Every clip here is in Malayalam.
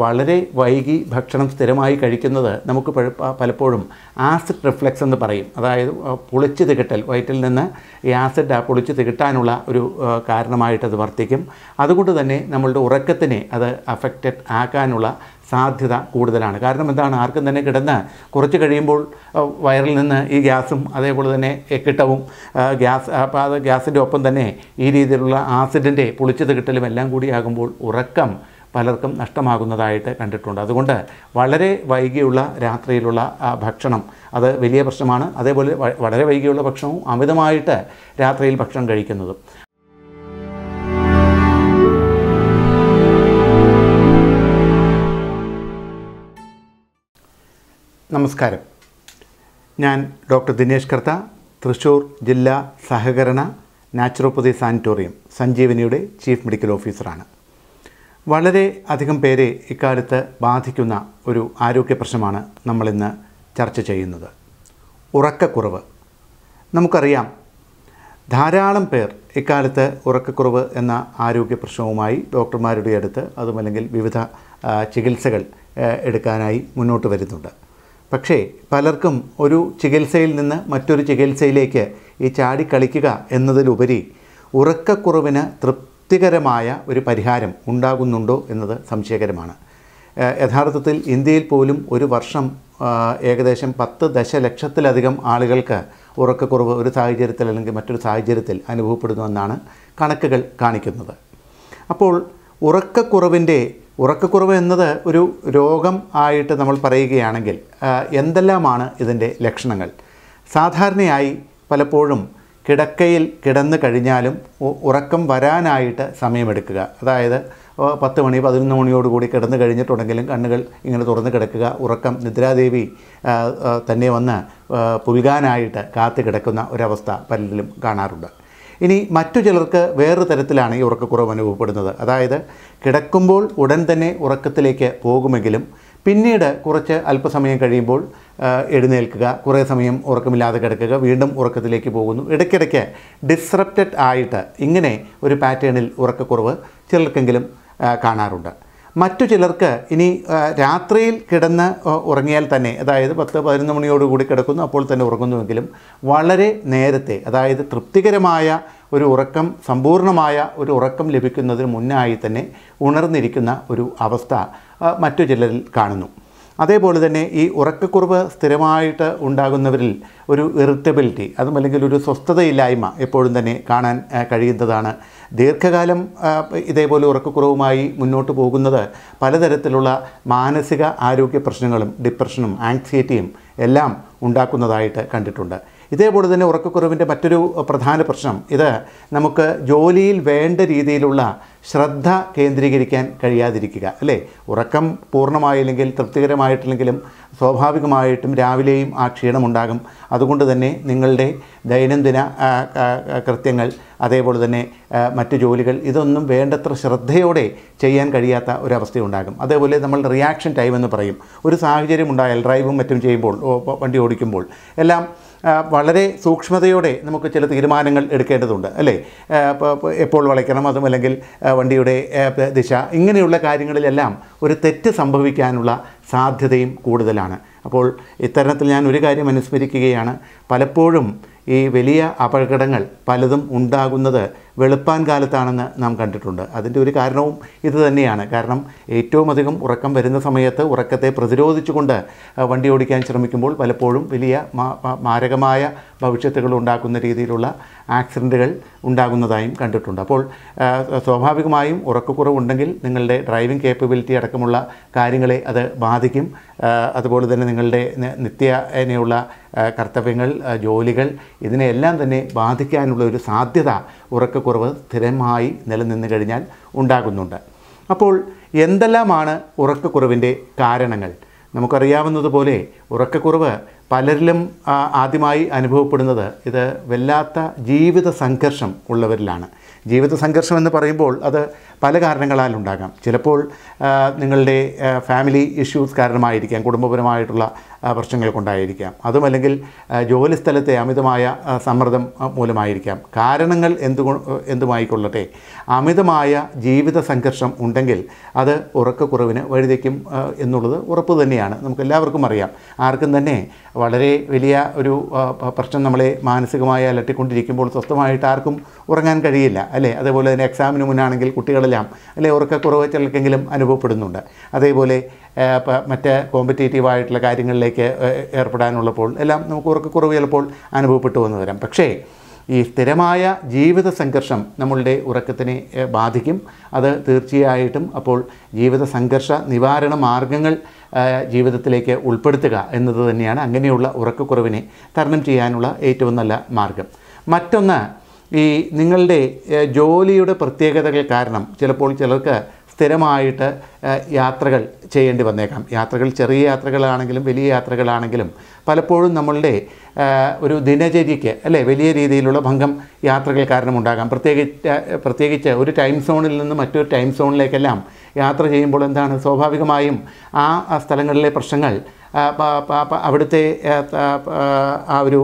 വളരെ വൈകി ഭക്ഷണം സ്ഥിരമായി കഴിക്കുന്നത് നമുക്ക് പലപ്പോഴും ആസിഡ് റിഫ്ലക്സ് എന്ന് പറയും അതായത് പൊളിച്ച് തികട്ടൽ വയറ്റിൽ നിന്ന് ഈ ആസിഡ് പൊളിച്ച് തികട്ടാനുള്ള ഒരു അത് വർദ്ധിക്കും അതുകൊണ്ട് തന്നെ നമ്മളുടെ ഉറക്കത്തിനെ അത് അഫക്റ്റഡ് ആക്കാനുള്ള സാധ്യത കൂടുതലാണ് കാരണം എന്താണ് ആർക്കും തന്നെ കിടന്ന് കുറച്ച് കഴിയുമ്പോൾ വയറിൽ നിന്ന് ഈ ഗ്യാസും അതേപോലെ തന്നെ എക്കിട്ടവും ഗ്യാസ് അപ്പോൾ അത് ഗ്യാസിൻ്റെ ഒപ്പം തന്നെ ഈ രീതിയിലുള്ള ആസിഡിൻ്റെ പൊളിച്ചത് കിട്ടലും എല്ലാം കൂടിയാകുമ്പോൾ ഉറക്കം പലർക്കും നഷ്ടമാകുന്നതായിട്ട് കണ്ടിട്ടുണ്ട് അതുകൊണ്ട് വളരെ വൈകിയുള്ള രാത്രിയിലുള്ള ഭക്ഷണം അത് വലിയ പ്രശ്നമാണ് അതേപോലെ വളരെ വൈകിയുള്ള ഭക്ഷണവും അമിതമായിട്ട് രാത്രിയിൽ ഭക്ഷണം കഴിക്കുന്നതും നമസ്കാരം ഞാൻ ഡോക്ടർ ദിനേശ് കർത്ത തൃശ്ശൂർ ജില്ലാ സഹകരണ നാച്ചുറോപ്പതി സാനിറ്റോറിയം സഞ്ജീവനിയുടെ ചീഫ് മെഡിക്കൽ ഓഫീസറാണ് വളരെ അധികം പേരെ ഇക്കാലത്ത് ബാധിക്കുന്ന ഒരു ആരോഗ്യ പ്രശ്നമാണ് നമ്മളിന്ന് ചർച്ച ചെയ്യുന്നത് ഉറക്കക്കുറവ് നമുക്കറിയാം ധാരാളം പേർ ഇക്കാലത്ത് ഉറക്കക്കുറവ് എന്ന ആരോഗ്യ പ്രശ്നവുമായി ഡോക്ടർമാരുടെ അടുത്ത് അതുമല്ലെങ്കിൽ വിവിധ ചികിത്സകൾ എടുക്കാനായി മുന്നോട്ട് വരുന്നുണ്ട് പക്ഷേ പലർക്കും ഒരു ചികിത്സയിൽ നിന്ന് മറ്റൊരു ചികിത്സയിലേക്ക് ഈ ചാടിക്കളിക്കുക എന്നതിലുപരി ഉറക്കക്കുറവിന് തൃപ്തി തൃപ്തികരമായ ഒരു പരിഹാരം ഉണ്ടാകുന്നുണ്ടോ എന്നത് സംശയകരമാണ് യഥാർത്ഥത്തിൽ ഇന്ത്യയിൽ പോലും ഒരു വർഷം ഏകദേശം പത്ത് ദശലക്ഷത്തിലധികം ആളുകൾക്ക് ഉറക്കക്കുറവ് ഒരു സാഹചര്യത്തിൽ അല്ലെങ്കിൽ മറ്റൊരു സാഹചര്യത്തിൽ അനുഭവപ്പെടുന്നുവെന്നാണ് കണക്കുകൾ കാണിക്കുന്നത് അപ്പോൾ ഉറക്കക്കുറവിൻ്റെ ഉറക്കക്കുറവ് എന്നത് ഒരു രോഗം ആയിട്ട് നമ്മൾ പറയുകയാണെങ്കിൽ എന്തെല്ലാമാണ് ഇതിൻ്റെ ലക്ഷണങ്ങൾ സാധാരണയായി പലപ്പോഴും കിടക്കയിൽ കിടന്നു കഴിഞ്ഞാലും ഉറക്കം വരാനായിട്ട് സമയമെടുക്കുക അതായത് പത്ത് മണി പതിനൊന്ന് മണിയോടുകൂടി കിടന്നു കഴിഞ്ഞിട്ടുണ്ടെങ്കിലും കണ്ണുകൾ ഇങ്ങനെ തുറന്ന് കിടക്കുക ഉറക്കം നിദ്രാദേവി തന്നെ വന്ന് പുൽകാനായിട്ട് കാത്തു കിടക്കുന്ന ഒരവസ്ഥ പലരിലും കാണാറുണ്ട് ഇനി മറ്റു ചിലർക്ക് വേറൊരു തരത്തിലാണ് ഈ ഉറക്കക്കുറവ് അനുഭവപ്പെടുന്നത് അതായത് കിടക്കുമ്പോൾ ഉടൻ തന്നെ ഉറക്കത്തിലേക്ക് പോകുമെങ്കിലും പിന്നീട് കുറച്ച് അല്പസമയം കഴിയുമ്പോൾ എഴുന്നേൽക്കുക കുറേ സമയം ഉറക്കമില്ലാതെ കിടക്കുക വീണ്ടും ഉറക്കത്തിലേക്ക് പോകുന്നു ഇടയ്ക്കിടയ്ക്ക് ഡിസ്റപ്റ്റഡ് ആയിട്ട് ഇങ്ങനെ ഒരു പാറ്റേണിൽ ഉറക്കക്കുറവ് ചിലർക്കെങ്കിലും കാണാറുണ്ട് മറ്റു ചിലർക്ക് ഇനി രാത്രിയിൽ കിടന്ന് ഉറങ്ങിയാൽ തന്നെ അതായത് പത്ത് പതിനൊന്ന് മണിയോടുകൂടി കിടക്കുന്നു അപ്പോൾ തന്നെ ഉറങ്ങുന്നുവെങ്കിലും വളരെ നേരത്തെ അതായത് തൃപ്തികരമായ ഒരു ഉറക്കം സമ്പൂർണ്ണമായ ഒരു ഉറക്കം ലഭിക്കുന്നതിന് മുന്നായി തന്നെ ഉണർന്നിരിക്കുന്ന ഒരു അവസ്ഥ മറ്റു ചിലരിൽ കാണുന്നു അതേപോലെ തന്നെ ഈ ഉറക്കക്കുറവ് സ്ഥിരമായിട്ട് ഉണ്ടാകുന്നവരിൽ ഒരു ഇറിറ്റബിലിറ്റി അതും അല്ലെങ്കിൽ ഒരു സ്വസ്ഥതയില്ലായ്മ എപ്പോഴും തന്നെ കാണാൻ കഴിയുന്നതാണ് ദീർഘകാലം ഇതേപോലെ ഉറക്കക്കുറവുമായി മുന്നോട്ട് പോകുന്നത് പലതരത്തിലുള്ള മാനസിക ആരോഗ്യ പ്രശ്നങ്ങളും ഡിപ്രഷനും ആങ്സൈറ്റിയും എല്ലാം ഉണ്ടാക്കുന്നതായിട്ട് കണ്ടിട്ടുണ്ട് ഇതേപോലെ തന്നെ ഉറക്കക്കുറവിൻ്റെ മറ്റൊരു പ്രധാന പ്രശ്നം ഇത് നമുക്ക് ജോലിയിൽ വേണ്ട രീതിയിലുള്ള ശ്രദ്ധ കേന്ദ്രീകരിക്കാൻ കഴിയാതിരിക്കുക അല്ലേ ഉറക്കം പൂർണ്ണമായില്ലെങ്കിൽ തൃപ്തികരമായിട്ടില്ലെങ്കിലും സ്വാഭാവികമായിട്ടും രാവിലെയും ആ ക്ഷീണമുണ്ടാകും അതുകൊണ്ട് തന്നെ നിങ്ങളുടെ ദൈനംദിന കൃത്യങ്ങൾ അതേപോലെ തന്നെ മറ്റു ജോലികൾ ഇതൊന്നും വേണ്ടത്ര ശ്രദ്ധയോടെ ചെയ്യാൻ കഴിയാത്ത ഒരവസ്ഥയുണ്ടാകും അതേപോലെ നമ്മൾ റിയാക്ഷൻ ടൈം എന്ന് പറയും ഒരു സാഹചര്യം ഉണ്ടായാൽ ഡ്രൈവും മറ്റും ചെയ്യുമ്പോൾ വണ്ടി ഓടിക്കുമ്പോൾ എല്ലാം വളരെ സൂക്ഷ്മതയോടെ നമുക്ക് ചില തീരുമാനങ്ങൾ എടുക്കേണ്ടതുണ്ട് അല്ലേ എപ്പോൾ വളയ്ക്കണം അതും അല്ലെങ്കിൽ വണ്ടിയുടെ ദിശ ഇങ്ങനെയുള്ള കാര്യങ്ങളിലെല്ലാം ഒരു തെറ്റ് സംഭവിക്കാനുള്ള സാധ്യതയും കൂടുതലാണ് അപ്പോൾ ഇത്തരണത്തിൽ ഞാൻ ഒരു കാര്യം അനുസ്മരിക്കുകയാണ് പലപ്പോഴും ഈ വലിയ അപകടങ്ങൾ പലതും ഉണ്ടാകുന്നത് വെളുപ്പാൻ കാലത്താണെന്ന് നാം കണ്ടിട്ടുണ്ട് അതിൻ്റെ ഒരു കാരണവും ഇത് തന്നെയാണ് കാരണം ഏറ്റവും അധികം ഉറക്കം വരുന്ന സമയത്ത് ഉറക്കത്തെ പ്രതിരോധിച്ചുകൊണ്ട് വണ്ടി ഓടിക്കാൻ ശ്രമിക്കുമ്പോൾ പലപ്പോഴും വലിയ മാരകമായ ഭവിഷ്യത്തുകൾ ഉണ്ടാക്കുന്ന രീതിയിലുള്ള ആക്സിഡൻറ്റുകൾ ഉണ്ടാകുന്നതായും കണ്ടിട്ടുണ്ട് അപ്പോൾ സ്വാഭാവികമായും ഉറക്കക്കുറവുണ്ടെങ്കിൽ നിങ്ങളുടെ ഡ്രൈവിംഗ് കേപ്പബിലിറ്റി അടക്കമുള്ള കാര്യങ്ങളെ അത് ബാധിക്കും അതുപോലെ തന്നെ നിങ്ങളുടെ നിത്യേനയുള്ള കർത്തവ്യങ്ങൾ ജോലികൾ ഇതിനെല്ലാം തന്നെ ബാധിക്കാനുള്ള ഒരു സാധ്യത ഉറക്ക കുറവ് സ്ഥിരമായി നിലനിന്നു കഴിഞ്ഞാൽ ഉണ്ടാകുന്നുണ്ട് അപ്പോൾ എന്തെല്ലാമാണ് ഉറക്കക്കുറവിൻ്റെ കാരണങ്ങൾ നമുക്കറിയാവുന്നതുപോലെ ഉറക്കക്കുറവ് പലരിലും ആദ്യമായി അനുഭവപ്പെടുന്നത് ഇത് വല്ലാത്ത ജീവിത സംഘർഷം ഉള്ളവരിലാണ് ജീവിത സംഘർഷം എന്ന് പറയുമ്പോൾ അത് പല കാരണങ്ങളാൽ ഉണ്ടാകാം ചിലപ്പോൾ നിങ്ങളുടെ ഫാമിലി ഇഷ്യൂസ് കാരണമായിരിക്കാം കുടുംബപരമായിട്ടുള്ള പ്രശ്നങ്ങൾ കൊണ്ടായിരിക്കാം അതുമല്ലെങ്കിൽ ജോലിസ്ഥലത്തെ അമിതമായ സമ്മർദ്ദം മൂലമായിരിക്കാം കാരണങ്ങൾ എന്തു എന്തുമായിക്കൊള്ളട്ടെ അമിതമായ ജീവിത സംഘർഷം ഉണ്ടെങ്കിൽ അത് ഉറക്കക്കുറവിന് വഴിതെക്കും എന്നുള്ളത് ഉറപ്പ് തന്നെയാണ് നമുക്ക് എല്ലാവർക്കും അറിയാം ആർക്കും തന്നെ വളരെ വലിയ ഒരു പ്രശ്നം നമ്മളെ മാനസികമായി അലട്ടിക്കൊണ്ടിരിക്കുമ്പോൾ സ്വസ്ഥമായിട്ട് ആർക്കും ഉറങ്ങാൻ കഴിയില്ല അല്ലേ അതേപോലെ തന്നെ എക്സാമിന് മുന്നാണെങ്കിൽ കുട്ടികളെല്ലാം അല്ലേ ഉറക്കക്കുറവ് ചിലർക്കെങ്കിലും അനുഭവപ്പെടുന്നുണ്ട് അതേപോലെ മറ്റേ കോമ്പറ്റേറ്റീവ് ആയിട്ടുള്ള കാര്യങ്ങളിലേക്ക് ഏർപ്പെടാനുള്ളപ്പോൾ എല്ലാം നമുക്ക് ഉറക്കക്കുറവ് ചിലപ്പോൾ അനുഭവപ്പെട്ടു വന്നു വരാം പക്ഷേ ഈ സ്ഥിരമായ ജീവിത സംഘർഷം നമ്മളുടെ ഉറക്കത്തിനെ ബാധിക്കും അത് തീർച്ചയായിട്ടും അപ്പോൾ ജീവിത സംഘർഷ നിവാരണ മാർഗങ്ങൾ ജീവിതത്തിലേക്ക് ഉൾപ്പെടുത്തുക എന്നത് തന്നെയാണ് അങ്ങനെയുള്ള ഉറക്കക്കുറവിനെ തരണം ചെയ്യാനുള്ള ഏറ്റവും നല്ല മാർഗം മറ്റൊന്ന് ഈ നിങ്ങളുടെ ജോലിയുടെ പ്രത്യേകതകൾ കാരണം ചിലപ്പോൾ ചിലർക്ക് സ്ഥിരമായിട്ട് യാത്രകൾ ചെയ്യേണ്ടി വന്നേക്കാം യാത്രകൾ ചെറിയ യാത്രകളാണെങ്കിലും വലിയ യാത്രകളാണെങ്കിലും പലപ്പോഴും നമ്മളുടെ ഒരു ദിനചര്യയ്ക്ക് അല്ലേ വലിയ രീതിയിലുള്ള ഭംഗം യാത്രകൾ കാരണമുണ്ടാകാം പ്രത്യേകിച്ച് പ്രത്യേകിച്ച് ഒരു ടൈം സോണിൽ നിന്ന് മറ്റൊരു ടൈം സോണിലേക്കെല്ലാം യാത്ര ചെയ്യുമ്പോൾ എന്താണ് സ്വാഭാവികമായും ആ സ്ഥലങ്ങളിലെ പ്രശ്നങ്ങൾ അവിടുത്തെ ആ ഒരു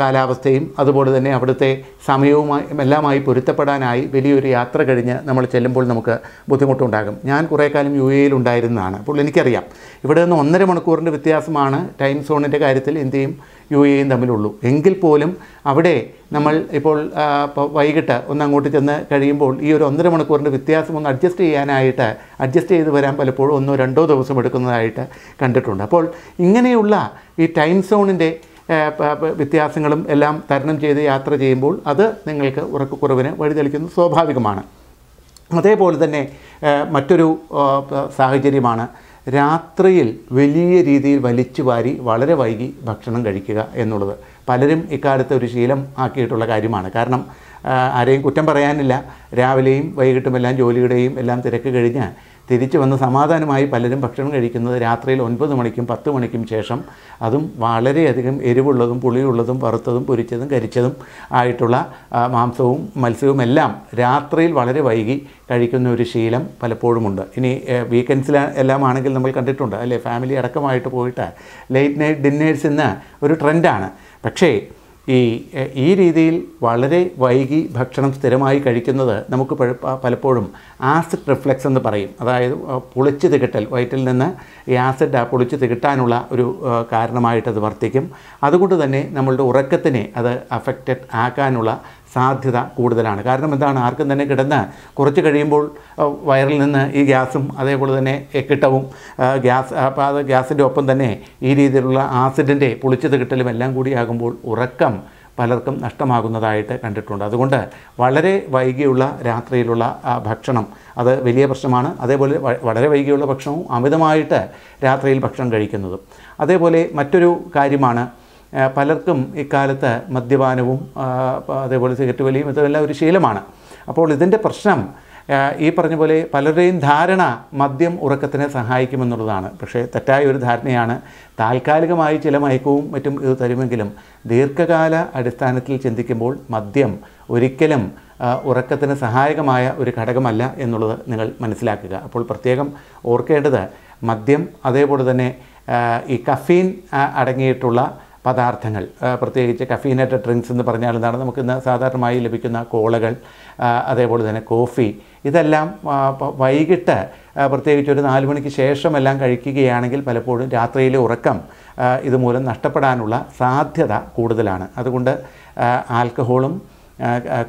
കാലാവസ്ഥയും അതുപോലെ തന്നെ അവിടുത്തെ സമയവുമായി എല്ലാമായി പൊരുത്തപ്പെടാനായി വലിയൊരു യാത്ര കഴിഞ്ഞ് നമ്മൾ ചെല്ലുമ്പോൾ നമുക്ക് ബുദ്ധിമുട്ടുണ്ടാകും ഞാൻ കുറേ കാലം യു എയിൽ ഉണ്ടായിരുന്നതാണ് അപ്പോൾ എനിക്കറിയാം ഇവിടെ നിന്ന് ഒന്നര മണിക്കൂറിൻ്റെ വ്യത്യാസമാണ് ടൈം സോണിൻ്റെ കാര്യത്തിൽ ഇന്ത്യയും യു എയും തമ്മിലുള്ളൂ എങ്കിൽ പോലും അവിടെ നമ്മൾ ഇപ്പോൾ വൈകിട്ട് ഒന്ന് അങ്ങോട്ട് ചെന്ന് കഴിയുമ്പോൾ ഈ ഒരു ഒന്നര മണിക്കൂറിൻ്റെ വ്യത്യാസം ഒന്ന് അഡ്ജസ്റ്റ് ചെയ്യാനായിട്ട് അഡ്ജസ്റ്റ് ചെയ്ത് വരാൻ പലപ്പോഴും ഒന്നോ രണ്ടോ ദിവസം എടുക്കുന്നതായിട്ട് കണ്ടിട്ടുണ്ട് അപ്പോൾ ഇങ്ങനെയുള്ള ഈ ടൈം സോണിൻ്റെ വ്യത്യാസങ്ങളും എല്ലാം തരണം ചെയ്ത് യാത്ര ചെയ്യുമ്പോൾ അത് നിങ്ങൾക്ക് ഉറക്കക്കുറവിന് വഴിതെളിക്കുന്നത് സ്വാഭാവികമാണ് അതേപോലെ തന്നെ മറ്റൊരു സാഹചര്യമാണ് രാത്രിയിൽ വലിയ രീതിയിൽ വലിച്ചു വാരി വളരെ വൈകി ഭക്ഷണം കഴിക്കുക എന്നുള്ളത് പലരും ഇക്കാലത്ത് ഒരു ശീലം ആക്കിയിട്ടുള്ള കാര്യമാണ് കാരണം ആരെയും കുറ്റം പറയാനില്ല രാവിലെയും വൈകിട്ടുമെല്ലാം ജോലിയുടെയും എല്ലാം തിരക്ക് കഴിഞ്ഞ് തിരിച്ചു വന്ന് സമാധാനമായി പലരും ഭക്ഷണം കഴിക്കുന്നത് രാത്രിയിൽ ഒൻപത് മണിക്കും പത്ത് മണിക്കും ശേഷം അതും വളരെയധികം എരിവുള്ളതും പുളിയുള്ളതും വറുത്തതും പൊരിച്ചതും കരിച്ചതും ആയിട്ടുള്ള മാംസവും മത്സ്യവും എല്ലാം രാത്രിയിൽ വളരെ വൈകി കഴിക്കുന്ന ഒരു ശീലം പലപ്പോഴുമുണ്ട് ഇനി വീക്കെൻഡ്സിൽ എല്ലാം ആണെങ്കിൽ നമ്മൾ കണ്ടിട്ടുണ്ട് അല്ലേ ഫാമിലി അടക്കമായിട്ട് പോയിട്ട് ലേറ്റ് നൈറ്റ് ഡിന്നേഴ്സ് എന്ന ഒരു ട്രെൻഡാണ് പക്ഷേ ഈ ഈ രീതിയിൽ വളരെ വൈകി ഭക്ഷണം സ്ഥിരമായി കഴിക്കുന്നത് നമുക്ക് പലപ്പോഴും ആസിഡ് റിഫ്ലക്സ് എന്ന് പറയും അതായത് പൊളിച്ച് തികട്ടൽ വയറ്റിൽ നിന്ന് ഈ ആസിഡ് ആ പൊളിച്ച് തികട്ടാനുള്ള ഒരു കാരണമായിട്ടത് വർത്തിക്കും അതുകൊണ്ട് തന്നെ നമ്മളുടെ ഉറക്കത്തിനെ അത് അഫക്റ്റഡ് ആക്കാനുള്ള സാധ്യത കൂടുതലാണ് കാരണം എന്താണ് ആർക്കും തന്നെ കിടന്ന് കുറച്ച് കഴിയുമ്പോൾ വയറിൽ നിന്ന് ഈ ഗ്യാസും അതേപോലെ തന്നെ എക്കിട്ടവും ഗ്യാസ് അപ്പോൾ അത് ഗ്യാസിൻ്റെ ഒപ്പം തന്നെ ഈ രീതിയിലുള്ള ആസിഡിൻ്റെ പൊളിച്ചത് കിട്ടലും എല്ലാം കൂടിയാകുമ്പോൾ ഉറക്കം പലർക്കും നഷ്ടമാകുന്നതായിട്ട് കണ്ടിട്ടുണ്ട് അതുകൊണ്ട് വളരെ വൈകിയുള്ള രാത്രിയിലുള്ള ഭക്ഷണം അത് വലിയ പ്രശ്നമാണ് അതേപോലെ വളരെ വൈകിയുള്ള ഭക്ഷണവും അമിതമായിട്ട് രാത്രിയിൽ ഭക്ഷണം കഴിക്കുന്നതും അതേപോലെ മറ്റൊരു കാര്യമാണ് പലർക്കും ഇക്കാലത്ത് മദ്യപാനവും അതേപോലെ സിഗരറ്റ് വലിയും ഇതെല്ലാം ഒരു ശീലമാണ് അപ്പോൾ ഇതിൻ്റെ പ്രശ്നം ഈ പറഞ്ഞ പോലെ പലരുടെയും ധാരണ മദ്യം ഉറക്കത്തിനെ സഹായിക്കുമെന്നുള്ളതാണ് പക്ഷേ തെറ്റായ ഒരു ധാരണയാണ് താൽക്കാലികമായി ചില മയക്കവും മറ്റും ഇത് തരുമെങ്കിലും ദീർഘകാല അടിസ്ഥാനത്തിൽ ചിന്തിക്കുമ്പോൾ മദ്യം ഒരിക്കലും ഉറക്കത്തിന് സഹായകമായ ഒരു ഘടകമല്ല എന്നുള്ളത് നിങ്ങൾ മനസ്സിലാക്കുക അപ്പോൾ പ്രത്യേകം ഓർക്കേണ്ടത് മദ്യം അതേപോലെ തന്നെ ഈ കഫീൻ അടങ്ങിയിട്ടുള്ള പദാർത്ഥങ്ങൾ പ്രത്യേകിച്ച് കഫീനേറ്റഡ് ഡ്രിങ്ക്സ് എന്ന് പറഞ്ഞാൽ എന്താണ് നമുക്ക് ഇന്ന് സാധാരണമായി ലഭിക്കുന്ന കോളകൾ അതേപോലെ തന്നെ കോഫി ഇതെല്ലാം വൈകിട്ട് പ്രത്യേകിച്ച് ഒരു നാല് മണിക്ക് ശേഷം എല്ലാം കഴിക്കുകയാണെങ്കിൽ പലപ്പോഴും രാത്രിയിലെ ഉറക്കം ഇതുമൂലം നഷ്ടപ്പെടാനുള്ള സാധ്യത കൂടുതലാണ് അതുകൊണ്ട് ആൽക്കഹോളും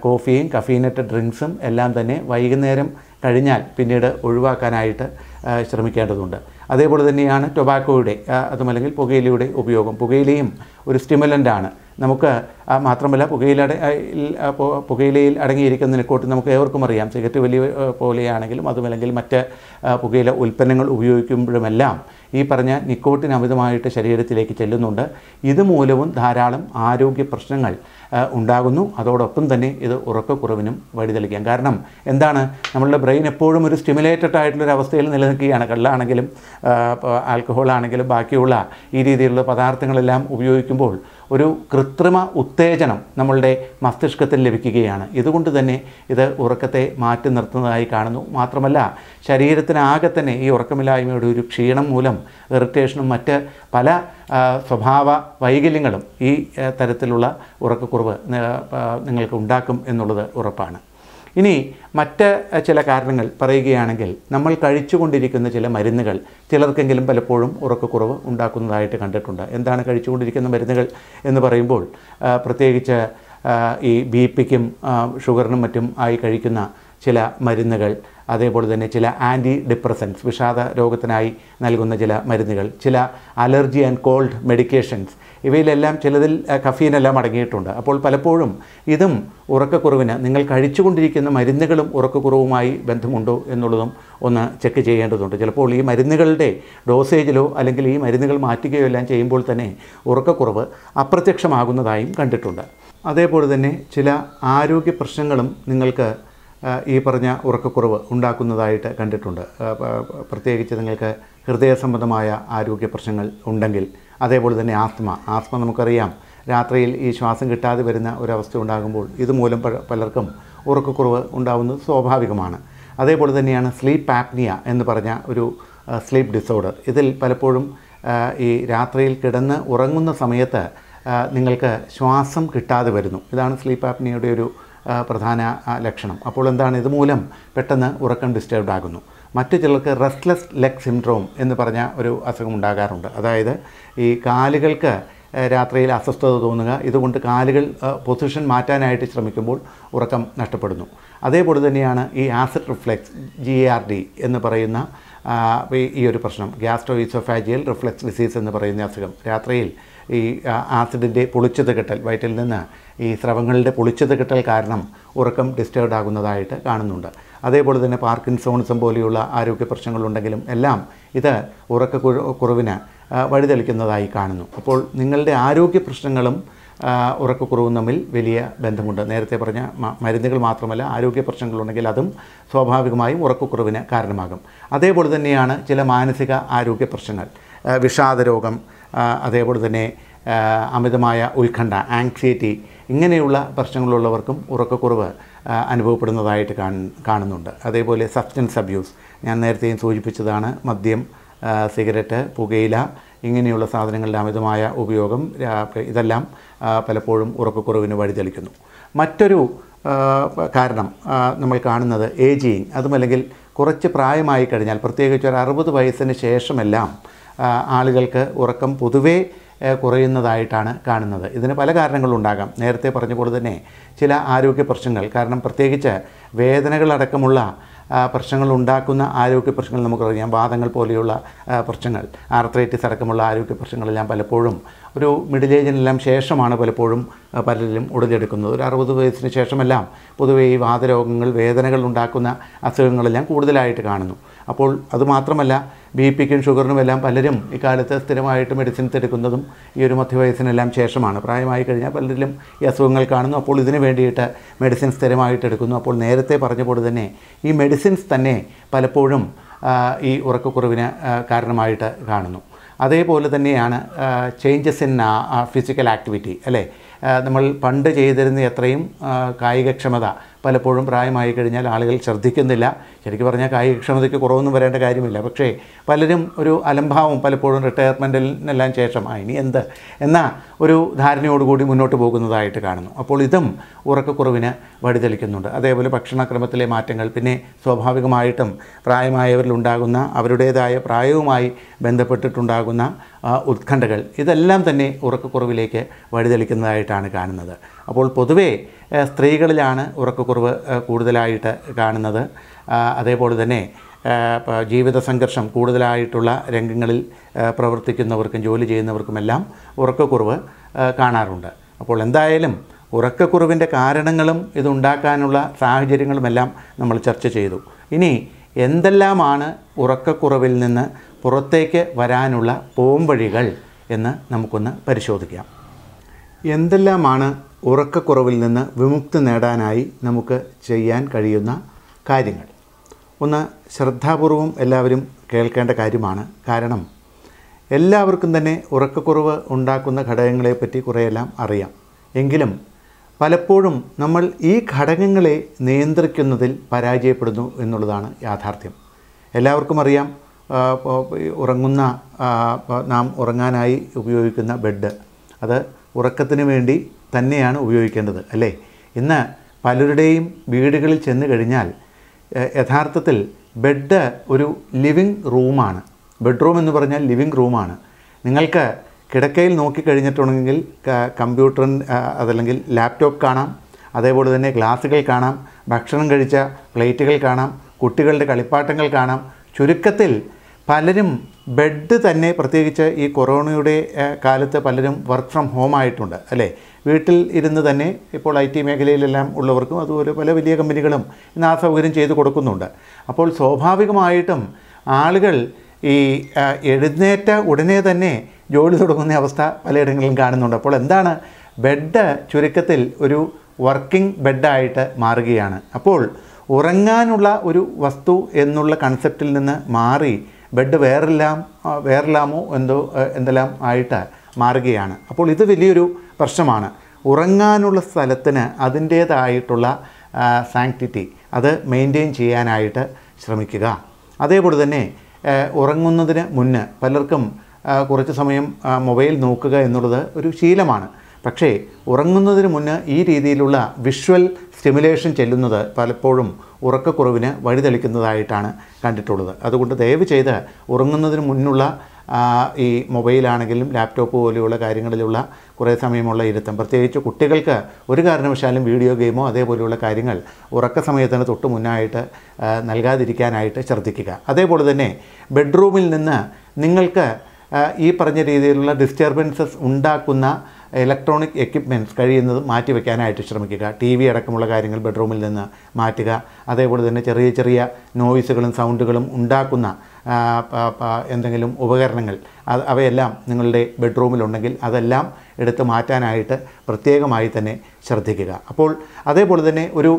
കോഫിയും കഫീനേറ്റഡ് ഡ്രിങ്ക്സും എല്ലാം തന്നെ വൈകുന്നേരം കഴിഞ്ഞാൽ പിന്നീട് ഒഴിവാക്കാനായിട്ട് ശ്രമിക്കേണ്ടതുണ്ട് അതേപോലെ തന്നെയാണ് ടൊബാക്കോയുടെ അതുമല്ലെങ്കിൽ പുകയിലയുടെ ഉപയോഗം പുകയിലയും ഒരു സ്റ്റിമുലൻ്റാണ് നമുക്ക് മാത്രമല്ല പുകയിലട പുകയിലയിൽ അടങ്ങിയിരിക്കുന്ന നിക്കോട്ട് നമുക്ക് ഏവർക്കും അറിയാം സിഗരറ്റ് വലിയ പോലെയാണെങ്കിലും അതുമല്ലെങ്കിൽ മറ്റ് പുകയില ഉൽപ്പന്നങ്ങൾ ഉപയോഗിക്കുമ്പോഴുമെല്ലാം ഈ പറഞ്ഞ നിക്കോട്ടിന് അമിതമായിട്ട് ശരീരത്തിലേക്ക് ചെല്ലുന്നുണ്ട് ഇതുമൂലവും ധാരാളം ആരോഗ്യ പ്രശ്നങ്ങൾ ഉണ്ടാകുന്നു അതോടൊപ്പം തന്നെ ഇത് ഉറക്കക്കുറവിനും വഴിതെളിക്കാം കാരണം എന്താണ് നമ്മളുടെ ബ്രെയിൻ എപ്പോഴും ഒരു സ്റ്റിമുലേറ്റഡ് ഒരു അവസ്ഥയിൽ നിലനിൽക്കുകയാണ് കള്ളാണെങ്കിലും ആൽക്കഹോളാണെങ്കിലും ബാക്കിയുള്ള ഈ രീതിയിലുള്ള പദാർത്ഥങ്ങളെല്ലാം ഉപയോഗിക്കുമ്പോൾ ഒരു കൃത്രിമ ഉത്തേജനം നമ്മളുടെ മസ്തിഷ്കത്തിൽ ലഭിക്കുകയാണ് ഇതുകൊണ്ട് തന്നെ ഇത് ഉറക്കത്തെ മാറ്റി നിർത്തുന്നതായി കാണുന്നു മാത്രമല്ല ശരീരത്തിനാകെ തന്നെ ഈ ഉറക്കമില്ലായ്മയുടെ ഒരു ക്ഷീണം മൂലം ഇറിറ്റേഷനും മറ്റ് പല സ്വഭാവ വൈകല്യങ്ങളും ഈ തരത്തിലുള്ള ഉറക്കക്കുറവ് നിങ്ങൾക്ക് ഉണ്ടാക്കും എന്നുള്ളത് ഉറപ്പാണ് ഇനി മറ്റ് ചില കാരണങ്ങൾ പറയുകയാണെങ്കിൽ നമ്മൾ കഴിച്ചുകൊണ്ടിരിക്കുന്ന ചില മരുന്നുകൾ ചിലർക്കെങ്കിലും പലപ്പോഴും ഉറക്കക്കുറവ് ഉണ്ടാക്കുന്നതായിട്ട് കണ്ടിട്ടുണ്ട് എന്താണ് കഴിച്ചുകൊണ്ടിരിക്കുന്ന മരുന്നുകൾ എന്ന് പറയുമ്പോൾ പ്രത്യേകിച്ച് ഈ ബി പിക്കും ഷുഗറിനും മറ്റും ആയി കഴിക്കുന്ന ചില മരുന്നുകൾ അതേപോലെ തന്നെ ചില ആൻറ്റി ഡിപ്രസൻസ് വിഷാദ രോഗത്തിനായി നൽകുന്ന ചില മരുന്നുകൾ ചില അലർജി ആൻഡ് കോൾഡ് മെഡിക്കേഷൻസ് ഇവയിലെല്ലാം ചിലതിൽ കഫീനെല്ലാം അടങ്ങിയിട്ടുണ്ട് അപ്പോൾ പലപ്പോഴും ഇതും ഉറക്കക്കുറവിന് നിങ്ങൾ കഴിച്ചുകൊണ്ടിരിക്കുന്ന മരുന്നുകളും ഉറക്കക്കുറവുമായി ബന്ധമുണ്ടോ എന്നുള്ളതും ഒന്ന് ചെക്ക് ചെയ്യേണ്ടതുണ്ട് ചിലപ്പോൾ ഈ മരുന്നുകളുടെ ഡോസേജിലോ അല്ലെങ്കിൽ ഈ മരുന്നുകൾ മാറ്റുകയോ എല്ലാം ചെയ്യുമ്പോൾ തന്നെ ഉറക്കക്കുറവ് അപ്രത്യക്ഷമാകുന്നതായും കണ്ടിട്ടുണ്ട് അതേപോലെ തന്നെ ചില ആരോഗ്യ പ്രശ്നങ്ങളും നിങ്ങൾക്ക് ഈ പറഞ്ഞ ഉറക്കക്കുറവ് ഉണ്ടാക്കുന്നതായിട്ട് കണ്ടിട്ടുണ്ട് പ്രത്യേകിച്ച് നിങ്ങൾക്ക് ഹൃദയ സംബന്ധമായ ആരോഗ്യ പ്രശ്നങ്ങൾ ഉണ്ടെങ്കിൽ അതേപോലെ തന്നെ ആസ്മ ആസ്മ നമുക്കറിയാം രാത്രിയിൽ ഈ ശ്വാസം കിട്ടാതെ വരുന്ന ഒരവസ്ഥ ഉണ്ടാകുമ്പോൾ ഇതുമൂലം പലർക്കും ഉറക്കക്കുറവ് ഉണ്ടാകുന്നത് സ്വാഭാവികമാണ് അതേപോലെ തന്നെയാണ് സ്ലീപ്പ് ആപ്നിയ എന്ന് പറഞ്ഞ ഒരു സ്ലീപ്പ് ഡിസോർഡർ ഇതിൽ പലപ്പോഴും ഈ രാത്രിയിൽ കിടന്ന് ഉറങ്ങുന്ന സമയത്ത് നിങ്ങൾക്ക് ശ്വാസം കിട്ടാതെ വരുന്നു ഇതാണ് സ്ലീപ്പ് ആപ്നിയയുടെ ഒരു പ്രധാന ലക്ഷണം അപ്പോൾ എന്താണ് ഇതുമൂലം പെട്ടെന്ന് ഉറക്കം ഡിസ്റ്റർബ്ഡ് ആകുന്നു മറ്റു ചിലർക്ക് റെസ്റ്റ്ലെസ് ലെഗ് സിൻഡ്രോം എന്ന് പറഞ്ഞ ഒരു അസുഖം ഉണ്ടാകാറുണ്ട് അതായത് ഈ കാലുകൾക്ക് രാത്രിയിൽ അസ്വസ്ഥത തോന്നുക ഇതുകൊണ്ട് കാലുകൾ പൊസിഷൻ മാറ്റാനായിട്ട് ശ്രമിക്കുമ്പോൾ ഉറക്കം നഷ്ടപ്പെടുന്നു അതേപോലെ തന്നെയാണ് ഈ acid reflux G R D എന്ന് പറയുന്ന ഈ ഒരു പ്രശ്നം ഗ്യാസ്ട്രോ ഈസോഫാജിയൽ റിഫ്ലക്സ് ഡിസീസ് എന്ന് പറയുന്ന അസുഖം രാത്രിയിൽ ഈ ആസിഡിൻ്റെ പൊളിച്ചത് കെട്ടൽ വയറ്റിൽ നിന്ന് ഈ സ്രവങ്ങളുടെ പൊളിച്ചത് കെട്ടൽ കാരണം ഉറക്കം ഡിസ്റ്റേർഡ് ആകുന്നതായിട്ട് കാണുന്നുണ്ട് അതേപോലെ തന്നെ പാർക്കിൻസോൺസും പോലെയുള്ള ആരോഗ്യ പ്രശ്നങ്ങളുണ്ടെങ്കിലും എല്ലാം ഇത് കുറവിന് വഴിതെളിക്കുന്നതായി കാണുന്നു അപ്പോൾ നിങ്ങളുടെ ആരോഗ്യ പ്രശ്നങ്ങളും ഉറക്കക്കുറവും തമ്മിൽ വലിയ ബന്ധമുണ്ട് നേരത്തെ പറഞ്ഞ മരുന്നുകൾ മാത്രമല്ല ആരോഗ്യ പ്രശ്നങ്ങളുണ്ടെങ്കിൽ അതും സ്വാഭാവികമായും ഉറക്കക്കുറവിന് കാരണമാകും അതേപോലെ തന്നെയാണ് ചില മാനസിക ആരോഗ്യ പ്രശ്നങ്ങൾ വിഷാദരോഗം അതേപോലെ തന്നെ അമിതമായ ഉത്കണ്ഠ ആങ്സൈറ്റി ഇങ്ങനെയുള്ള പ്രശ്നങ്ങളുള്ളവർക്കും ഉറക്കക്കുറവ് അനുഭവപ്പെടുന്നതായിട്ട് കാണുന്നുണ്ട് അതേപോലെ സബ്സ്റ്റൻസ് അബ്യൂസ് ഞാൻ നേരത്തെയും സൂചിപ്പിച്ചതാണ് മദ്യം സിഗരറ്റ് പുകയില ഇങ്ങനെയുള്ള സാധനങ്ങളുടെ അമിതമായ ഉപയോഗം ഇതെല്ലാം പലപ്പോഴും ഉറക്കക്കുറവിന് വഴിതെളിക്കുന്നു മറ്റൊരു കാരണം നമ്മൾ കാണുന്നത് ഏജിങ് അതുമല്ലെങ്കിൽ കുറച്ച് പ്രായമായി കഴിഞ്ഞാൽ പ്രത്യേകിച്ച് ഒരു അറുപത് വയസ്സിന് ശേഷമെല്ലാം ആളുകൾക്ക് ഉറക്കം പൊതുവേ കുറയുന്നതായിട്ടാണ് കാണുന്നത് ഇതിന് പല കാരണങ്ങളുണ്ടാകാം നേരത്തെ പറഞ്ഞപ്പോൾ തന്നെ ചില ആരോഗ്യ പ്രശ്നങ്ങൾ കാരണം പ്രത്യേകിച്ച് വേദനകളടക്കമുള്ള പ്രശ്നങ്ങൾ ഉണ്ടാക്കുന്ന ആരോഗ്യ പ്രശ്നങ്ങൾ നമുക്കറിയാം വാദങ്ങൾ പോലെയുള്ള പ്രശ്നങ്ങൾ ആർത്രൈറ്റിസ് അടക്കമുള്ള ആരോഗ്യ പ്രശ്നങ്ങളെല്ലാം പലപ്പോഴും ഒരു മിഡിൽ ഏജിനെല്ലാം ശേഷമാണ് പലപ്പോഴും പലരിലും ഉടലെടുക്കുന്നത് ഒരു അറുപത് വയസ്സിന് ശേഷമെല്ലാം പൊതുവേ ഈ വാതരോഗങ്ങൾ വേദനകൾ ഉണ്ടാക്കുന്ന അസുഖങ്ങളെല്ലാം കൂടുതലായിട്ട് കാണുന്നു അപ്പോൾ അതുമാത്രമല്ല ബി പിക്കും ഷുഗറിനും എല്ലാം പലരും ഇക്കാലത്ത് സ്ഥിരമായിട്ട് മെഡിസിൻസ് എടുക്കുന്നതും ഈ ഒരു മധ്യവയസ്സിനെല്ലാം ശേഷമാണ് പ്രായമായി കഴിഞ്ഞാൽ പലരിലും ഈ അസുഖങ്ങൾ കാണുന്നു അപ്പോൾ ഇതിന് വേണ്ടിയിട്ട് മെഡിസിൻ സ്ഥിരമായിട്ട് എടുക്കുന്നു അപ്പോൾ നേരത്തെ പറഞ്ഞ പോലെ തന്നെ ഈ മെഡിസിൻസ് തന്നെ പലപ്പോഴും ഈ ഉറക്കക്കുറവിന് കാരണമായിട്ട് കാണുന്നു അതേപോലെ തന്നെയാണ് ചേഞ്ചസ് ഇൻ ഫിസിക്കൽ ആക്ടിവിറ്റി അല്ലേ നമ്മൾ പണ്ട് ചെയ്തിരുന്ന എത്രയും കായികക്ഷമത പലപ്പോഴും പ്രായമായി കഴിഞ്ഞാൽ ആളുകൾ ശ്രദ്ധിക്കുന്നില്ല ശരിക്കും പറഞ്ഞാൽ കായികക്ഷമതയ്ക്ക് കുറവൊന്നും വരേണ്ട കാര്യമില്ല പക്ഷേ പലരും ഒരു അലംഭാവം പലപ്പോഴും റിട്ടയർമെൻറ്റിനെല്ലാം ശേഷം ആ ഇനി എന്ത് എന്ന ഒരു ധാരണയോടുകൂടി മുന്നോട്ട് പോകുന്നതായിട്ട് കാണുന്നു അപ്പോൾ ഇതും ഉറക്കക്കുറവിന് വഴിതെളിക്കുന്നുണ്ട് അതേപോലെ ഭക്ഷണക്രമത്തിലെ മാറ്റങ്ങൾ പിന്നെ സ്വാഭാവികമായിട്ടും പ്രായമായവരിലുണ്ടാകുന്ന അവരുടേതായ പ്രായവുമായി ബന്ധപ്പെട്ടിട്ടുണ്ടാകുന്ന ഉത്കണ്ഠകൾ ഇതെല്ലാം തന്നെ ഉറക്കക്കുറവിലേക്ക് വഴിതെളിക്കുന്നതായിട്ടാണ് കാണുന്നത് അപ്പോൾ പൊതുവേ സ്ത്രീകളിലാണ് ഉറക്കക്കുറവ് കൂടുതലായിട്ട് കാണുന്നത് അതേപോലെ തന്നെ ജീവിത സംഘർഷം കൂടുതലായിട്ടുള്ള രംഗങ്ങളിൽ പ്രവർത്തിക്കുന്നവർക്കും ജോലി ചെയ്യുന്നവർക്കുമെല്ലാം ഉറക്കക്കുറവ് കാണാറുണ്ട് അപ്പോൾ എന്തായാലും ഉറക്കക്കുറവിൻ്റെ കാരണങ്ങളും ഇതുണ്ടാക്കാനുള്ള സാഹചര്യങ്ങളുമെല്ലാം നമ്മൾ ചർച്ച ചെയ്തു ഇനി എന്തെല്ലാമാണ് ഉറക്കക്കുറവിൽ നിന്ന് പുറത്തേക്ക് വരാനുള്ള പോംവഴികൾ എന്ന് നമുക്കൊന്ന് പരിശോധിക്കാം എന്തെല്ലാമാണ് ഉറക്കക്കുറവിൽ നിന്ന് വിമുക്തി നേടാനായി നമുക്ക് ചെയ്യാൻ കഴിയുന്ന കാര്യങ്ങൾ ഒന്ന് ശ്രദ്ധാപൂർവം എല്ലാവരും കേൾക്കേണ്ട കാര്യമാണ് കാരണം എല്ലാവർക്കും തന്നെ ഉറക്കക്കുറവ് ഉണ്ടാക്കുന്ന ഘടകങ്ങളെപ്പറ്റി കുറേയെല്ലാം അറിയാം എങ്കിലും പലപ്പോഴും നമ്മൾ ഈ ഘടകങ്ങളെ നിയന്ത്രിക്കുന്നതിൽ പരാജയപ്പെടുന്നു എന്നുള്ളതാണ് യാഥാർത്ഥ്യം എല്ലാവർക്കും അറിയാം ഉറങ്ങുന്ന നാം ഉറങ്ങാനായി ഉപയോഗിക്കുന്ന ബെഡ് അത് ഉറക്കത്തിന് വേണ്ടി തന്നെയാണ് ഉപയോഗിക്കേണ്ടത് അല്ലേ ഇന്ന് പലരുടെയും വീടുകളിൽ ചെന്ന് കഴിഞ്ഞാൽ യഥാർത്ഥത്തിൽ ബെഡ് ഒരു ലിവിങ് റൂമാണ് ബെഡ്റൂം എന്ന് പറഞ്ഞാൽ ലിവിങ് റൂമാണ് നിങ്ങൾക്ക് കിടക്കയിൽ നോക്കിക്കഴിഞ്ഞിട്ടുണ്ടെങ്കിൽ കമ്പ്യൂട്ടറിൻ അതല്ലെങ്കിൽ ലാപ്ടോപ്പ് കാണാം അതേപോലെ തന്നെ ഗ്ലാസുകൾ കാണാം ഭക്ഷണം കഴിച്ച പ്ലേറ്റുകൾ കാണാം കുട്ടികളുടെ കളിപ്പാട്ടങ്ങൾ കാണാം ചുരുക്കത്തിൽ പലരും ബെഡ് തന്നെ പ്രത്യേകിച്ച് ഈ കൊറോണയുടെ കാലത്ത് പലരും വർക്ക് ഫ്രം ഹോം ആയിട്ടുണ്ട് അല്ലേ വീട്ടിൽ ഇരുന്ന് തന്നെ ഇപ്പോൾ ഐ ടി മേഖലയിലെല്ലാം ഉള്ളവർക്കും അതുപോലെ പല വലിയ കമ്പനികളും ഇന്ന് ആ സൗകര്യം ചെയ്തു കൊടുക്കുന്നുണ്ട് അപ്പോൾ സ്വാഭാവികമായിട്ടും ആളുകൾ ഈ എഴുന്നേറ്റ ഉടനെ തന്നെ ജോലി തുടങ്ങുന്ന അവസ്ഥ പലയിടങ്ങളിലും കാണുന്നുണ്ട് അപ്പോൾ എന്താണ് ബെഡ് ചുരുക്കത്തിൽ ഒരു വർക്കിംഗ് ബെഡായിട്ട് മാറുകയാണ് അപ്പോൾ ഉറങ്ങാനുള്ള ഒരു വസ്തു എന്നുള്ള കൺസെപ്റ്റിൽ നിന്ന് മാറി ബെഡ് വേറെല്ലാം വേറെല്ലാമോ എന്തോ എന്തെല്ലാം ആയിട്ട് മാറുകയാണ് അപ്പോൾ ഇത് വലിയൊരു പ്രശ്നമാണ് ഉറങ്ങാനുള്ള സ്ഥലത്തിന് അതിൻ്റേതായിട്ടുള്ള സാങ്ക്ടിറ്റി അത് മെയിൻറ്റെയിൻ ചെയ്യാനായിട്ട് ശ്രമിക്കുക അതേപോലെ തന്നെ ഉറങ്ങുന്നതിന് മുന്നേ പലർക്കും കുറച്ച് സമയം മൊബൈൽ നോക്കുക എന്നുള്ളത് ഒരു ശീലമാണ് പക്ഷേ ഉറങ്ങുന്നതിന് മുന്നേ ഈ രീതിയിലുള്ള വിഷ്വൽ സ്റ്റിമുലേഷൻ ചെല്ലുന്നത് പലപ്പോഴും ഉറക്കക്കുറവിന് വഴിതെളിക്കുന്നതായിട്ടാണ് കണ്ടിട്ടുള്ളത് അതുകൊണ്ട് ദയവ് ചെയ്ത് ഉറങ്ങുന്നതിന് മുന്നുള്ള ഈ മൊബൈലാണെങ്കിലും ലാപ്ടോപ്പ് പോലെയുള്ള കാര്യങ്ങളിലുള്ള കുറേ സമയമുള്ള ഇരുത്തം പ്രത്യേകിച്ച് കുട്ടികൾക്ക് ഒരു കാരണവശാലും വീഡിയോ ഗെയിമോ അതേപോലെയുള്ള കാര്യങ്ങൾ ഉറക്ക സമയത്തിന് തൊട്ട് മുന്നായിട്ട് നൽകാതിരിക്കാനായിട്ട് ശ്രദ്ധിക്കുക അതേപോലെ തന്നെ ബെഡ്റൂമിൽ നിന്ന് നിങ്ങൾക്ക് ഈ പറഞ്ഞ രീതിയിലുള്ള ഡിസ്റ്റർബൻസസ് ഉണ്ടാക്കുന്ന ഇലക്ട്രോണിക് എക്യുപ്മെൻറ്റ്സ് കഴിയുന്നത് മാറ്റി ശ്രമിക്കുക ടി വി അടക്കമുള്ള കാര്യങ്ങൾ ബെഡ്റൂമിൽ നിന്ന് മാറ്റുക അതേപോലെ തന്നെ ചെറിയ ചെറിയ നോയിസുകളും സൗണ്ടുകളും ഉണ്ടാക്കുന്ന എന്തെങ്കിലും ഉപകരണങ്ങൾ അത് അവയെല്ലാം നിങ്ങളുടെ ബെഡ്റൂമിലുണ്ടെങ്കിൽ അതെല്ലാം എടുത്ത് മാറ്റാനായിട്ട് പ്രത്യേകമായി തന്നെ ശ്രദ്ധിക്കുക അപ്പോൾ അതേപോലെ തന്നെ ഒരു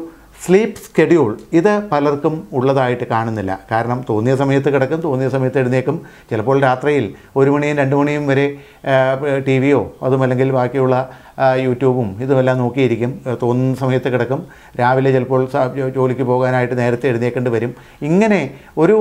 സ്ലീപ്പ് സ്കെഡ്യൂൾ ഇത് പലർക്കും ഉള്ളതായിട്ട് കാണുന്നില്ല കാരണം തോന്നിയ സമയത്ത് കിടക്കും തോന്നിയ സമയത്ത് എഴുന്നേക്കും ചിലപ്പോൾ രാത്രിയിൽ ഒരു മണിയും രണ്ട് മണിയും വരെ ടി വിയോ അതുമല്ലെങ്കിൽ ബാക്കിയുള്ള യൂട്യൂബും ഇതുമെല്ലാം നോക്കിയിരിക്കും തോന്നുന്ന സമയത്ത് കിടക്കും രാവിലെ ചിലപ്പോൾ ജോലിക്ക് പോകാനായിട്ട് നേരത്തെ എഴുന്നേക്കേണ്ടി വരും ഇങ്ങനെ ഒരു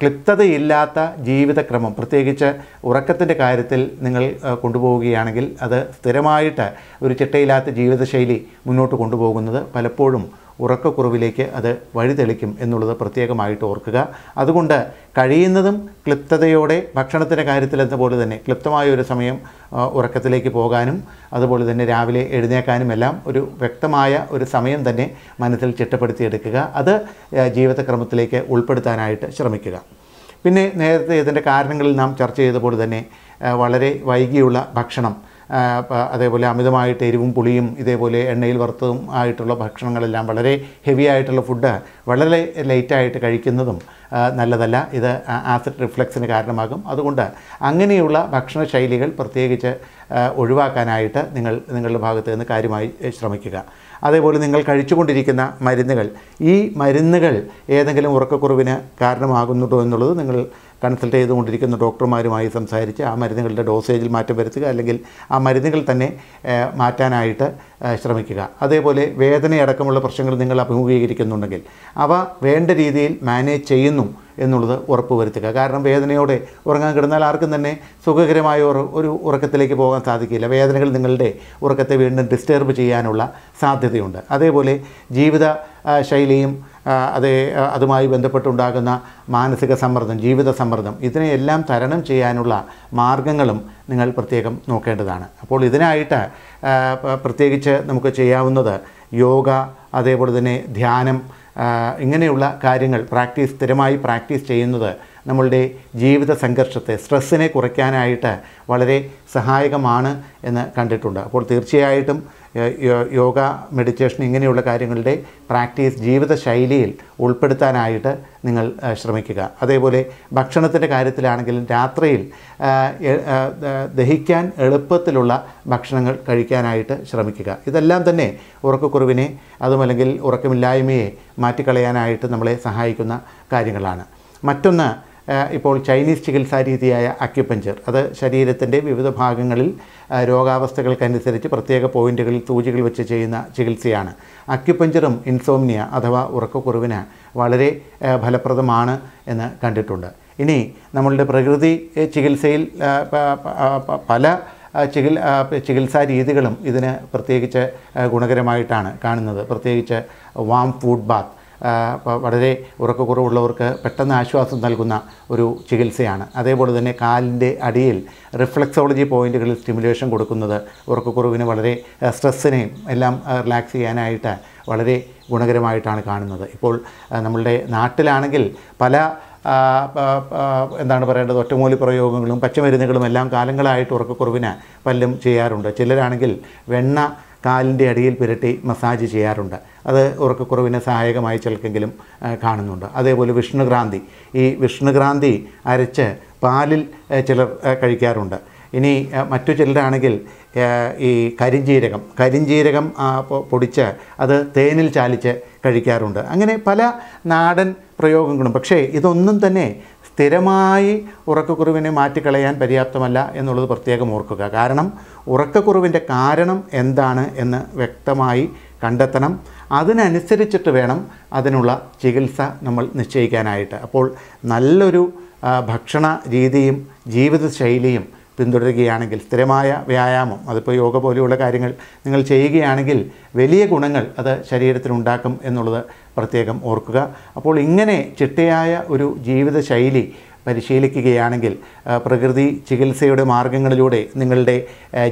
ക്ലിപ്തതയില്ലാത്ത ജീവിതക്രമം പ്രത്യേകിച്ച് ഉറക്കത്തിൻ്റെ കാര്യത്തിൽ നിങ്ങൾ കൊണ്ടുപോവുകയാണെങ്കിൽ അത് സ്ഥിരമായിട്ട് ഒരു ചിട്ടയില്ലാത്ത ജീവിതശൈലി മുന്നോട്ട് കൊണ്ടുപോകുന്നത് പലപ്പോഴും ഉറക്കക്കുറവിലേക്ക് അത് വഴിതെളിക്കും എന്നുള്ളത് പ്രത്യേകമായിട്ട് ഓർക്കുക അതുകൊണ്ട് കഴിയുന്നതും ക്ലിപ്തതയോടെ ഭക്ഷണത്തിൻ്റെ കാര്യത്തിൽ എന്നപോലെ തന്നെ ക്ലിപ്തമായ ഒരു സമയം ഉറക്കത്തിലേക്ക് പോകാനും അതുപോലെ തന്നെ രാവിലെ എഴുന്നേക്കാനും എല്ലാം ഒരു വ്യക്തമായ ഒരു സമയം തന്നെ മനസ്സിൽ ചിട്ടപ്പെടുത്തിയെടുക്കുക അത് ജീവിതക്രമത്തിലേക്ക് ഉൾപ്പെടുത്താനായിട്ട് ശ്രമിക്കുക പിന്നെ നേരത്തെ ഇതിൻ്റെ കാരണങ്ങളിൽ നാം ചർച്ച ചെയ്തപോലെ തന്നെ വളരെ വൈകിയുള്ള ഭക്ഷണം അതേപോലെ അമിതമായിട്ട് എരിവും പുളിയും ഇതേപോലെ എണ്ണയിൽ വറുത്തതും ആയിട്ടുള്ള ഭക്ഷണങ്ങളെല്ലാം വളരെ ഹെവി ആയിട്ടുള്ള ഫുഡ് വളരെ ലൈറ്റായിട്ട് കഴിക്കുന്നതും നല്ലതല്ല ഇത് ആസിഡ് റിഫ്ലക്സിന് കാരണമാകും അതുകൊണ്ട് അങ്ങനെയുള്ള ഭക്ഷണ ശൈലികൾ പ്രത്യേകിച്ച് ഒഴിവാക്കാനായിട്ട് നിങ്ങൾ നിങ്ങളുടെ ഭാഗത്ത് നിന്ന് കാര്യമായി ശ്രമിക്കുക അതേപോലെ നിങ്ങൾ കഴിച്ചുകൊണ്ടിരിക്കുന്ന മരുന്നുകൾ ഈ മരുന്നുകൾ ഏതെങ്കിലും ഉറക്കക്കുറവിന് കാരണമാകുന്നുണ്ടോ എന്നുള്ളത് നിങ്ങൾ കൺസൾട്ട് ചെയ്തുകൊണ്ടിരിക്കുന്ന ഡോക്ടർമാരുമായി സംസാരിച്ച് ആ മരുന്നുകളുടെ ഡോസേജിൽ മാറ്റം വരുത്തുക അല്ലെങ്കിൽ ആ മരുന്നുകൾ തന്നെ മാറ്റാനായിട്ട് ശ്രമിക്കുക അതേപോലെ വേദനയടക്കമുള്ള പ്രശ്നങ്ങൾ നിങ്ങൾ അഭിമുഖീകരിക്കുന്നുണ്ടെങ്കിൽ അവ വേണ്ട രീതിയിൽ മാനേജ് ചെയ്യുന്നു എന്നുള്ളത് ഉറപ്പ് വരുത്തുക കാരണം വേദനയോടെ ഉറങ്ങാൻ കിടന്നാൽ ആർക്കും തന്നെ സുഖകരമായ ഒരു ഉറക്കത്തിലേക്ക് പോകാൻ സാധിക്കില്ല വേദനകൾ നിങ്ങളുടെ ഉറക്കത്തെ വീണ്ടും ഡിസ്റ്റർബ് ചെയ്യാനുള്ള സാധ്യതയുണ്ട് അതേപോലെ ജീവിത ശൈലിയും അതേ അതുമായി ബന്ധപ്പെട്ടുണ്ടാകുന്ന മാനസിക സമ്മർദ്ദം ജീവിത സമ്മർദ്ദം ഇതിനെയെല്ലാം തരണം ചെയ്യാനുള്ള മാർഗങ്ങളും നിങ്ങൾ പ്രത്യേകം നോക്കേണ്ടതാണ് അപ്പോൾ ഇതിനായിട്ട് പ്രത്യേകിച്ച് നമുക്ക് ചെയ്യാവുന്നത് യോഗ അതേപോലെ തന്നെ ധ്യാനം ഇങ്ങനെയുള്ള കാര്യങ്ങൾ പ്രാക്ടീസ് സ്ഥിരമായി പ്രാക്ടീസ് ചെയ്യുന്നത് നമ്മളുടെ ജീവിത സംഘർഷത്തെ സ്ട്രെസ്സിനെ കുറയ്ക്കാനായിട്ട് വളരെ സഹായകമാണ് എന്ന് കണ്ടിട്ടുണ്ട് അപ്പോൾ തീർച്ചയായിട്ടും യോഗ മെഡിറ്റേഷൻ ഇങ്ങനെയുള്ള കാര്യങ്ങളുടെ പ്രാക്ടീസ് ജീവിതശൈലിയിൽ ഉൾപ്പെടുത്താനായിട്ട് നിങ്ങൾ ശ്രമിക്കുക അതേപോലെ ഭക്ഷണത്തിൻ്റെ കാര്യത്തിലാണെങ്കിലും രാത്രിയിൽ ദഹിക്കാൻ എളുപ്പത്തിലുള്ള ഭക്ഷണങ്ങൾ കഴിക്കാനായിട്ട് ശ്രമിക്കുക ഇതെല്ലാം തന്നെ ഉറക്കക്കുറവിനെ അതുമല്ലെങ്കിൽ ഉറക്കമില്ലായ്മയെ മാറ്റിക്കളയാനായിട്ട് നമ്മളെ സഹായിക്കുന്ന കാര്യങ്ങളാണ് മറ്റൊന്ന് ഇപ്പോൾ ചൈനീസ് ചികിത്സാ രീതിയായ അക്യുപഞ്ചർ അത് ശരീരത്തിൻ്റെ വിവിധ ഭാഗങ്ങളിൽ രോഗാവസ്ഥകൾക്കനുസരിച്ച് പ്രത്യേക പോയിന്റുകളിൽ സൂചികൾ വെച്ച് ചെയ്യുന്ന ചികിത്സയാണ് അക്യുപഞ്ചറും ഇൻസോമിനിയ അഥവാ ഉറക്കക്കുറിവിന് വളരെ ഫലപ്രദമാണ് എന്ന് കണ്ടിട്ടുണ്ട് ഇനി നമ്മളുടെ പ്രകൃതി ചികിത്സയിൽ പല ചികി ചികിത്സാ രീതികളും ഇതിന് പ്രത്യേകിച്ച് ഗുണകരമായിട്ടാണ് കാണുന്നത് പ്രത്യേകിച്ച് വാം ഫുഡ് ബാത്ത് വളരെ ഉറക്കക്കുറവുള്ളവർക്ക് പെട്ടെന്ന് ആശ്വാസം നൽകുന്ന ഒരു ചികിത്സയാണ് അതേപോലെ തന്നെ കാലിൻ്റെ അടിയിൽ റിഫ്ലക്സോളജി പോയിൻറ്റുകളിൽ സ്റ്റിമുലേഷൻ കൊടുക്കുന്നത് ഉറക്കക്കുറവിന് വളരെ സ്ട്രെസ്സിനെയും എല്ലാം റിലാക്സ് ചെയ്യാനായിട്ട് വളരെ ഗുണകരമായിട്ടാണ് കാണുന്നത് ഇപ്പോൾ നമ്മളുടെ നാട്ടിലാണെങ്കിൽ പല എന്താണ് പറയേണ്ടത് ഒറ്റമൂലി പ്രയോഗങ്ങളും പച്ചമരുന്നുകളും എല്ലാം കാലങ്ങളായിട്ട് ഉറക്കക്കുറവിന് പലരും ചെയ്യാറുണ്ട് ചിലരാണെങ്കിൽ വെണ്ണ കാലിൻ്റെ അടിയിൽ പുരട്ടി മസാജ് ചെയ്യാറുണ്ട് അത് ഉറക്കക്കുറവിനെ സഹായകമായി ചിലക്കെങ്കിലും കാണുന്നുണ്ട് അതേപോലെ വിഷ്ണുക്രാന്തി ഈ വിഷ്ണുക്രാന്തി അരച്ച് പാലിൽ ചിലർ കഴിക്കാറുണ്ട് ഇനി മറ്റു ചിലരാണെങ്കിൽ ഈ കരിഞ്ജീരകം കരിഞ്ജീരകം പൊടിച്ച് അത് തേനിൽ ചാലിച്ച് കഴിക്കാറുണ്ട് അങ്ങനെ പല നാടൻ പ്രയോഗങ്ങളും പക്ഷേ ഇതൊന്നും തന്നെ സ്ഥിരമായി ഉറക്കക്കുറിവിനെ മാറ്റിക്കളയാൻ പര്യാപ്തമല്ല എന്നുള്ളത് പ്രത്യേകം ഓർക്കുക കാരണം ഉറക്കക്കുറിവിൻ്റെ കാരണം എന്താണ് എന്ന് വ്യക്തമായി കണ്ടെത്തണം അതിനനുസരിച്ചിട്ട് വേണം അതിനുള്ള ചികിത്സ നമ്മൾ നിശ്ചയിക്കാനായിട്ട് അപ്പോൾ നല്ലൊരു ഭക്ഷണ രീതിയും ജീവിതശൈലിയും പിന്തുടരുകയാണെങ്കിൽ സ്ഥിരമായ വ്യായാമം അതിപ്പോൾ യോഗ പോലെയുള്ള കാര്യങ്ങൾ നിങ്ങൾ ചെയ്യുകയാണെങ്കിൽ വലിയ ഗുണങ്ങൾ അത് ശരീരത്തിനുണ്ടാക്കും എന്നുള്ളത് പ്രത്യേകം ഓർക്കുക അപ്പോൾ ഇങ്ങനെ ചിട്ടയായ ഒരു ജീവിതശൈലി പരിശീലിക്കുകയാണെങ്കിൽ പ്രകൃതി ചികിത്സയുടെ മാർഗങ്ങളിലൂടെ നിങ്ങളുടെ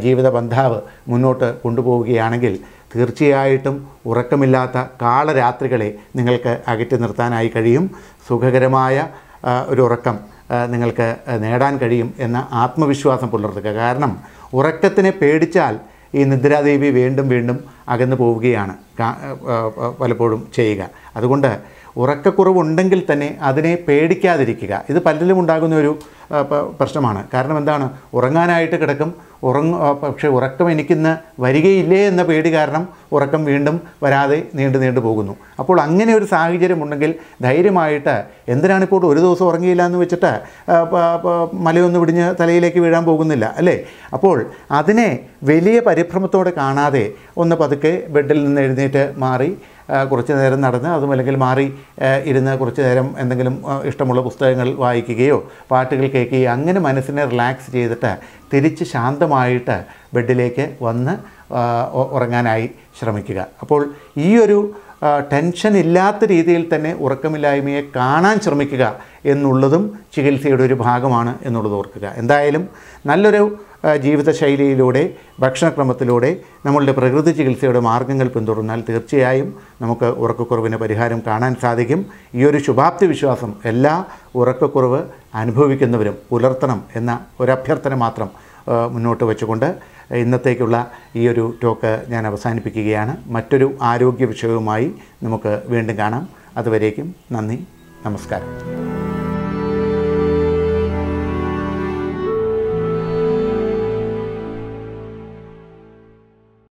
ജീവിത ബന്ധാവ് മുന്നോട്ട് കൊണ്ടുപോവുകയാണെങ്കിൽ തീർച്ചയായിട്ടും ഉറക്കമില്ലാത്ത കാളരാത്രികളെ നിങ്ങൾക്ക് അകറ്റി നിർത്താനായി കഴിയും സുഖകരമായ ഒരു ഉറക്കം നിങ്ങൾക്ക് നേടാൻ കഴിയും എന്ന ആത്മവിശ്വാസം പുലർത്തുക കാരണം ഉറക്കത്തിനെ പേടിച്ചാൽ ഈ നിദ്രാദേവി വീണ്ടും വീണ്ടും അകന്നു പോവുകയാണ് പലപ്പോഴും ചെയ്യുക അതുകൊണ്ട് ഉറക്കക്കുറവുണ്ടെങ്കിൽ തന്നെ അതിനെ പേടിക്കാതിരിക്കുക ഇത് പലരിലും ഉണ്ടാകുന്ന ഒരു പ്രശ്നമാണ് കാരണം എന്താണ് ഉറങ്ങാനായിട്ട് കിടക്കും ഉറങ്ങ പക്ഷേ ഉറക്കം എനിക്കിന്ന് വരികയില്ലേ എന്ന പേടി കാരണം ഉറക്കം വീണ്ടും വരാതെ നീണ്ടു നീണ്ടു പോകുന്നു അപ്പോൾ അങ്ങനെ ഒരു സാഹചര്യം ഉണ്ടെങ്കിൽ ധൈര്യമായിട്ട് എന്തിനാണിപ്പോൾ ഒരു ദിവസം ഉറങ്ങിയില്ല എന്ന് വെച്ചിട്ട് മലയൊന്ന് പിടിഞ്ഞ് തലയിലേക്ക് വീഴാൻ പോകുന്നില്ല അല്ലേ അപ്പോൾ അതിനെ വലിയ പരിഭ്രമത്തോടെ കാണാതെ ഒന്ന് പതുക്കെ ബെഡിൽ നിന്ന് എഴുന്നേറ്റ് മാറി കുറച്ച് നേരം നടന്ന് അതും അല്ലെങ്കിൽ മാറി ഇരുന്ന് കുറച്ച് നേരം എന്തെങ്കിലും ഇഷ്ടമുള്ള പുസ്തകങ്ങൾ വായിക്കുകയോ പാട്ടുകൾ കേൾക്കുകയോ അങ്ങനെ മനസ്സിനെ റിലാക്സ് ചെയ്തിട്ട് തിരിച്ച് ശാന്തമായിട്ട് ബെഡിലേക്ക് വന്ന് ഉറങ്ങാനായി ശ്രമിക്കുക അപ്പോൾ ഈ ഒരു ടെൻഷൻ ഇല്ലാത്ത രീതിയിൽ തന്നെ ഉറക്കമില്ലായ്മയെ കാണാൻ ശ്രമിക്കുക എന്നുള്ളതും ചികിത്സയുടെ ഒരു ഭാഗമാണ് എന്നുള്ളത് ഓർക്കുക എന്തായാലും നല്ലൊരു ജീവിതശൈലിയിലൂടെ ഭക്ഷണക്രമത്തിലൂടെ നമ്മളുടെ പ്രകൃതി ചികിത്സയുടെ മാർഗങ്ങൾ പിന്തുടർന്നാൽ തീർച്ചയായും നമുക്ക് ഉറക്കക്കുറവിന് പരിഹാരം കാണാൻ സാധിക്കും ഈ ഒരു ശുഭാപ്തി വിശ്വാസം എല്ലാ ഉറക്കക്കുറവ് അനുഭവിക്കുന്നവരും പുലർത്തണം എന്ന ഒരഭ്യർത്ഥന മാത്രം മുന്നോട്ട് വെച്ചുകൊണ്ട് ഇന്നത്തേക്കുള്ള ഈ ഒരു ടോക്ക് ഞാൻ അവസാനിപ്പിക്കുകയാണ് മറ്റൊരു ആരോഗ്യ വിഷയവുമായി നമുക്ക് വീണ്ടും കാണാം അതുവരേക്കും നന്ദി നമസ്കാരം